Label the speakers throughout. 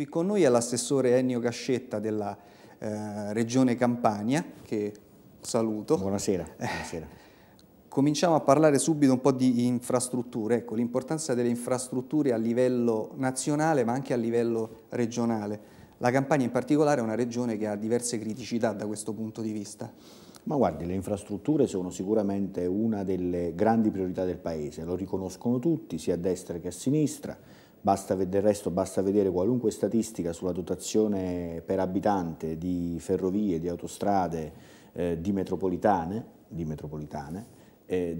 Speaker 1: Qui con noi è l'assessore Ennio Cascetta della eh, Regione Campania, che saluto. Buonasera. Eh, buonasera. Cominciamo a parlare subito un po' di infrastrutture, ecco, l'importanza delle infrastrutture a livello nazionale ma anche a livello regionale. La Campania in particolare è una regione che ha diverse criticità da questo punto di vista. Ma guardi, le infrastrutture sono sicuramente una delle grandi priorità del Paese, lo riconoscono tutti, sia a destra che a sinistra Basta, del resto basta vedere qualunque statistica sulla dotazione per abitante di ferrovie, di autostrade, eh, di metropolitane, di metropolitane eh,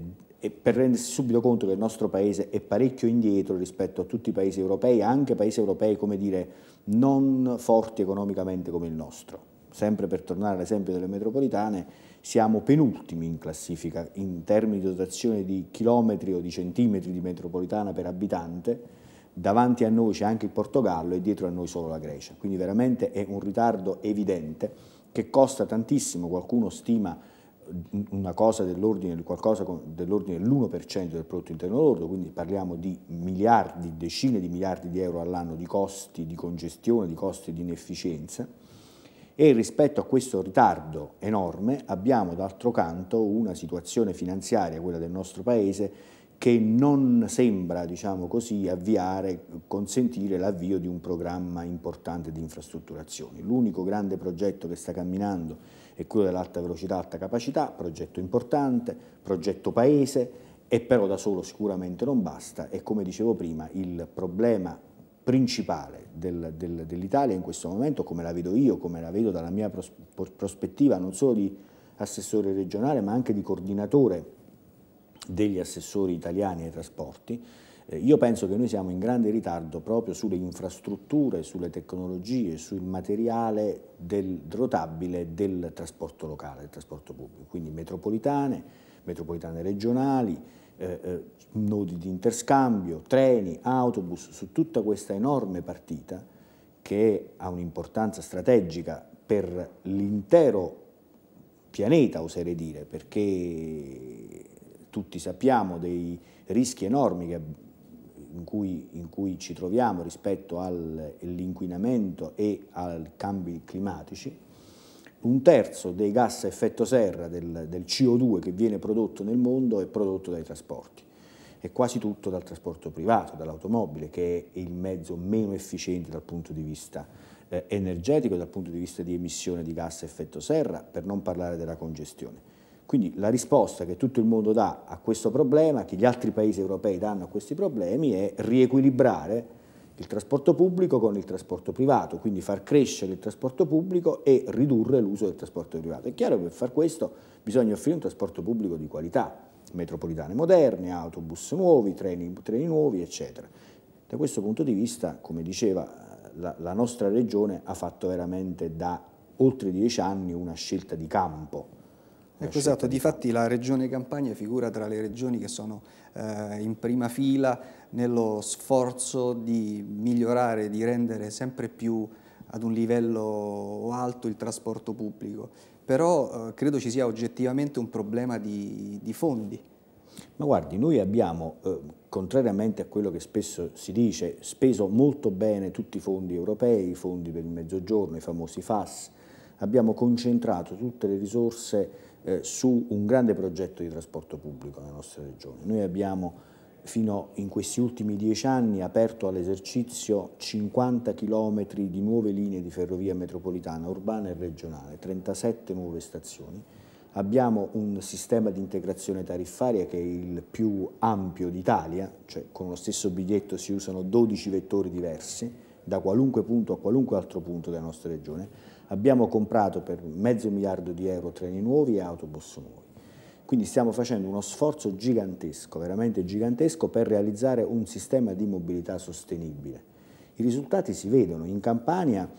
Speaker 1: per rendersi subito conto che il nostro paese è parecchio indietro rispetto a tutti i paesi europei, anche paesi europei come dire, non forti economicamente come il nostro. Sempre per tornare all'esempio delle metropolitane, siamo penultimi in classifica in termini di dotazione di chilometri o di centimetri di metropolitana per abitante, davanti a noi c'è anche il Portogallo e dietro a noi solo la Grecia, quindi veramente è un ritardo evidente che costa tantissimo, qualcuno stima eh, una cosa dell'ordine dell'1% del prodotto interno lordo, quindi parliamo di miliardi, decine di miliardi di euro all'anno di costi di congestione, di costi di inefficienza e rispetto a questo ritardo enorme abbiamo d'altro canto una situazione finanziaria, quella del nostro Paese, che non sembra, diciamo così, avviare, consentire l'avvio di un programma importante di infrastrutturazioni. L'unico grande progetto che sta camminando è quello dell'alta velocità, alta capacità, progetto importante, progetto paese, e però da solo sicuramente non basta e come dicevo prima il problema principale del, del, dell'Italia in questo momento, come la vedo io, come la vedo dalla mia pros prospettiva non solo di assessore regionale ma anche di coordinatore degli assessori italiani ai trasporti. Eh, io penso che noi siamo in grande ritardo proprio sulle infrastrutture, sulle tecnologie, sul materiale del rotabile del trasporto locale, del trasporto pubblico, quindi metropolitane, metropolitane regionali, eh, eh, nodi di interscambio, treni, autobus, su tutta questa enorme partita che ha un'importanza strategica per l'intero pianeta, oserei dire, perché tutti sappiamo dei rischi enormi che, in, cui, in, cui, ci troviamo rispetto all'inquinamento e ai cambi climatici, un terzo dei gas a effetto serra del, del CO2 che viene prodotto nel mondo è prodotto dai trasporti e quasi tutto dal trasporto privato, dall'automobile, che è il mezzo meno efficiente dal punto di vista eh, energetico, dal punto di vista di emissione di gas a effetto serra, per non parlare della congestione. Quindi la risposta che tutto il mondo dà a questo problema, che gli altri paesi europei danno a questi problemi, è riequilibrare il trasporto pubblico con il trasporto privato, quindi far crescere il trasporto pubblico e ridurre l'uso del trasporto privato. È chiaro che per far questo bisogna offrire un trasporto pubblico di qualità, metropolitane moderne, autobus nuovi, treni, treni nuovi, eccetera. Da questo punto di vista, come diceva, la, la nostra regione ha fatto veramente da oltre dieci anni una scelta di campo Ecco esatto, difatti la regione Campania figura tra le regioni che sono eh, in prima fila nello sforzo di migliorare, di rendere sempre più ad un livello alto il trasporto pubblico, però eh, credo ci sia oggettivamente un problema di, di fondi. Ma guardi, noi abbiamo, eh, contrariamente a quello che spesso si dice, speso molto bene tutti i fondi europei, i fondi per il mezzogiorno, i famosi FAS, abbiamo concentrato tutte le risorse eh, su un grande progetto di trasporto pubblico nella nostra regione. Noi abbiamo fino in questi ultimi dieci anni aperto all'esercizio 50 km di nuove linee di ferrovia metropolitana urbana e regionale, 37 nuove stazioni. Abbiamo un sistema di integrazione tariffaria che è il più ampio d'Italia, cioè con lo stesso biglietto si usano 12 vettori diversi, da qualunque punto a qualunque altro punto della nostra regione. Abbiamo comprato per mezzo miliardo di euro treni nuovi e autobus nuovi. Quindi stiamo facendo uno sforzo gigantesco, veramente gigantesco, per realizzare un sistema di mobilità sostenibile. I risultati si vedono. In Campania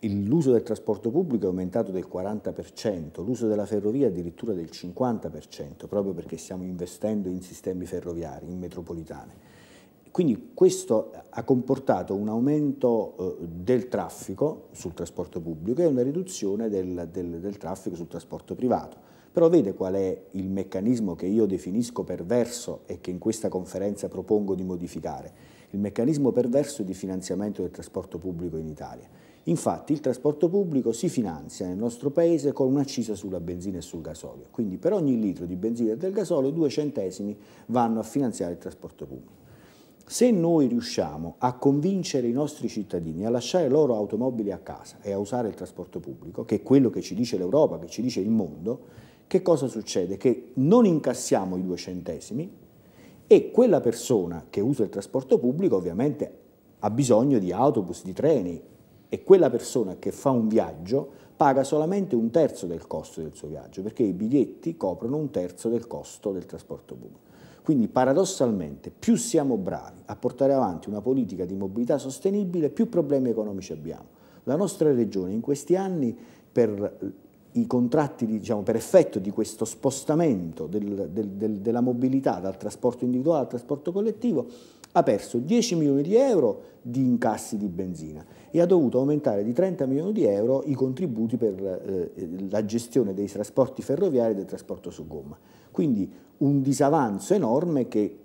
Speaker 1: l'uso del trasporto pubblico è aumentato del 40%, l'uso della ferrovia addirittura del 50%, proprio perché stiamo investendo in sistemi ferroviari, in metropolitane. Quindi questo ha comportato un aumento eh, del traffico sul trasporto pubblico e una riduzione del, del, del traffico sul trasporto privato. Però vede qual è il meccanismo che io definisco perverso e che in questa conferenza propongo di modificare? Il meccanismo perverso di finanziamento del trasporto pubblico in Italia. Infatti il trasporto pubblico si finanzia nel nostro paese con un'accisa sulla benzina e sul gasolio, quindi per ogni litro di benzina e del gasolio due centesimi vanno a finanziare il trasporto pubblico. Se noi riusciamo a convincere i nostri cittadini a lasciare loro automobili a casa e a usare il trasporto pubblico, che è quello che ci dice l'Europa, che ci dice il mondo, che cosa succede? Che non incassiamo i due centesimi e quella persona che usa il trasporto pubblico ovviamente ha bisogno di autobus, di treni e quella persona che fa un viaggio paga solamente un terzo del costo del suo viaggio, perché i biglietti coprono un terzo del costo del trasporto pubblico. Quindi paradossalmente più siamo bravi a portare avanti una politica di mobilità sostenibile, più problemi economici abbiamo. La nostra regione in questi anni per i contratti, diciamo, per effetto di questo spostamento del, del, del, della mobilità dal trasporto individuale al trasporto collettivo ha perso 10 milioni di euro di incassi di benzina e ha dovuto aumentare di 30 milioni di euro i contributi per eh, la gestione dei trasporti ferroviari e del trasporto su gomma. Quindi un disavanzo enorme che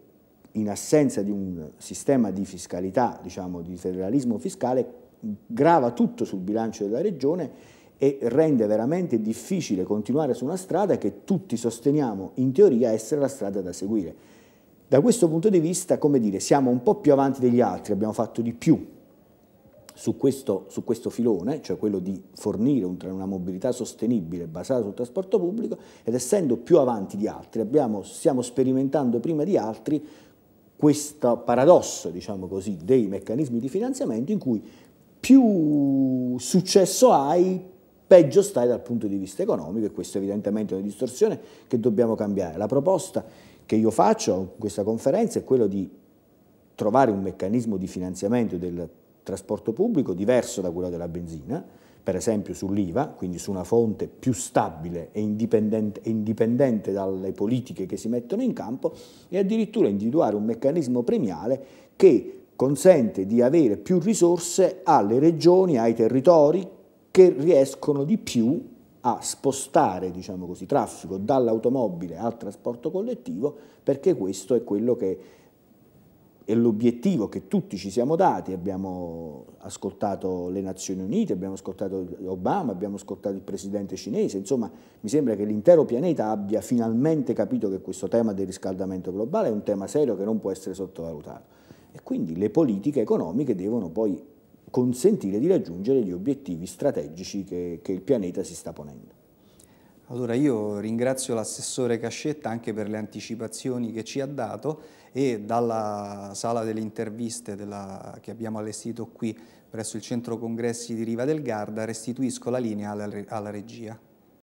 Speaker 1: in assenza di un sistema di fiscalità, diciamo di federalismo fiscale, grava tutto sul bilancio della regione e rende veramente difficile continuare su una strada che tutti sosteniamo in teoria essere la strada da seguire. Da questo punto di vista, come dire, siamo un po' più avanti degli altri, abbiamo fatto di più su questo, su questo filone, cioè quello di fornire un, una mobilità sostenibile basata sul trasporto pubblico, ed essendo più avanti di altri, abbiamo, stiamo sperimentando prima di altri questo paradosso, diciamo così, dei meccanismi di finanziamento in cui più successo hai, peggio stai dal punto di vista economico e questo evidentemente è una distorsione che dobbiamo cambiare. La proposta che io faccio in questa conferenza è quello di trovare un meccanismo di finanziamento del trasporto pubblico diverso da quello della benzina, per esempio sull'IVA, quindi su una fonte più stabile e indipendente, indipendente, dalle politiche che si mettono in campo e addirittura individuare un meccanismo premiale che consente di avere più risorse alle regioni, ai territori che riescono di più a spostare diciamo così, traffico dall'automobile al trasporto collettivo perché questo è quello che è l'obiettivo che tutti ci siamo dati, abbiamo ascoltato le Nazioni Unite, abbiamo ascoltato Obama, abbiamo ascoltato il presidente cinese, insomma mi sembra che l'intero pianeta abbia finalmente capito che questo tema del riscaldamento globale è un tema serio che non può essere sottovalutato e quindi le politiche economiche devono poi consentire di raggiungere gli obiettivi strategici che, che il pianeta si sta ponendo. Allora io ringrazio l'assessore Cascetta anche per le anticipazioni che ci ha dato e dalla sala delle interviste della, che abbiamo allestito qui presso il centro congressi di Riva del Garda restituisco la linea alla, alla regia.